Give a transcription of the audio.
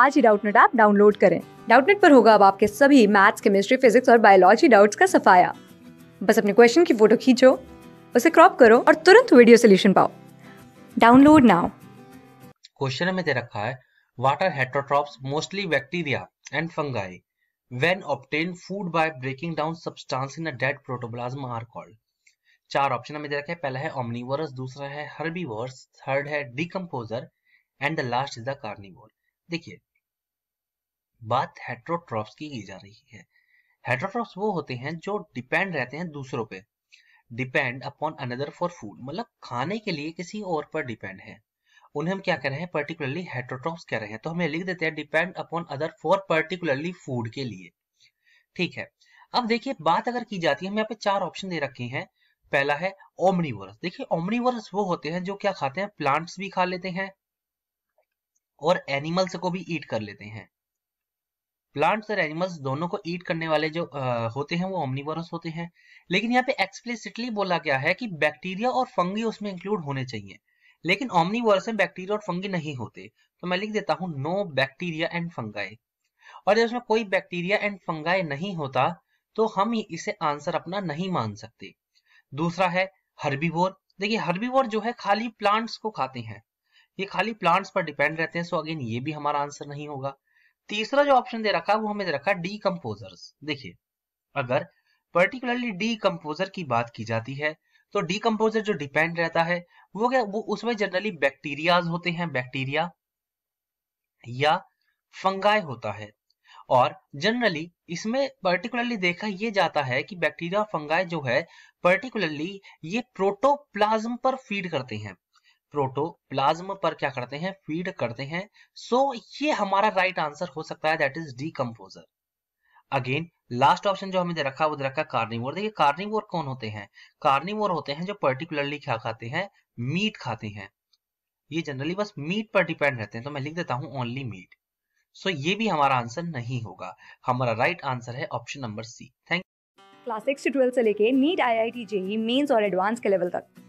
आज ही Doubtnut app download करें डाउटनेट पर होगा अब आपके सभी मैथ्स केमिस्ट्री फिजिक्स और बायोलॉजी डाउट्स का सफाया बस अपने क्वेश्चन की फोटो खींचो उसे क्रॉप करो और तुरंत वीडियो सोल्यूशन पाओ डाउनलोड नाउ क्वेश्चन में दे रखा है water are heterotrophs mostly bacteria and fungi when obtained food by breaking down substance in a dead protoplasm are called चार ऑप्शन हमें दे रखे हैं पहला है ओमनीवोरस दूसरा है हर्बीवोरस थर्ड है decomposer and the last is the carnivore देखिए बात हेट्रोट्रॉप्स की की जा रही है हेट्रोट्रॉप्स वो होते हैं जो डिपेंड रहते हैं दूसरों पे depend upon another for food मतलब खाने के लिए किसी और पर डिपेंड है उन्हें हम क्या कह रहे हैं पर्टिकुलरली हेट्रोट्रॉप्स कह रहे हैं तो हमें लिख देते हैं depend upon other for particularly food के लिए ठीक है अब देखिए बात अगर की जाती है हम यहाँ पे चार ऑप्शन दे रखे हैं पहला है ओमनीवर्स देखिए ओमनीवर्स वो होते हैं जो क्या खाते हैं प्लांट्स भी खा लेते हैं और एनिमल्स को भी ईट कर लेते हैं प्लांट्स और एनिमल्स दोनों को ईट करने वाले जो आ, होते हैं वो ओमनीवरस होते हैं लेकिन यहाँ पे एक्सप्लिसिटली बोला गया है कि बैक्टीरिया और फंगी उसमें इंक्लूड होने चाहिए लेकिन ओमनीवरस में बैक्टीरिया और फंगी नहीं होते तो मैं लिख देता हूँ नो बैक्टीरिया एंड फंगाई और जब उसमें कोई बैक्टीरिया एंड फंगाई नहीं होता तो हम इसे आंसर अपना नहीं मान सकते दूसरा है हर्बीवोर देखिए हर्बीवोर जो है खाली प्लांट्स को खाते हैं ये खाली प्लांट्स पर डिपेंड रहते हैं सो अगेन ये भी हमारा आंसर नहीं होगा तीसरा जो ऑप्शन दे रखा है वो हमें दे रखा है डी देखिए अगर पर्टिकुलरली डी की बात की जाती है तो डीकम्पोजर जो डिपेंड रहता है वो क्या वो उसमें जनरली बैक्टीरियाज होते हैं बैक्टीरिया या फंगाई होता है और जनरली इसमें पर्टिकुलरली देखा ये जाता है कि बैक्टीरिया फंगाई जो है पर्टिकुलरली ये प्रोटोप्लाज्म पर फीड करते हैं प्रोटोप्लाज्म पर क्या करते हैं फीड करते हैं सो so, ये हमारा राइट right आंसर हो सकता है that is decomposer again last option जो हमें दे रखा है वो दे रखा है कार्निवोर देखिए कार्निवोर कौन होते हैं कार्निवोर होते हैं जो पर्टिकुलरली क्या खाते हैं मीट खाते हैं ये जनरली बस मीट पर डिपेंड रहते हैं तो मैं लिख देता हूं ओनली मीट सो ये भी हमारा आंसर नहीं होगा हमारा राइट right आंसर है option number C thank class six से लेके NEET I I T JEE Mains और एडवांस के लेवल तक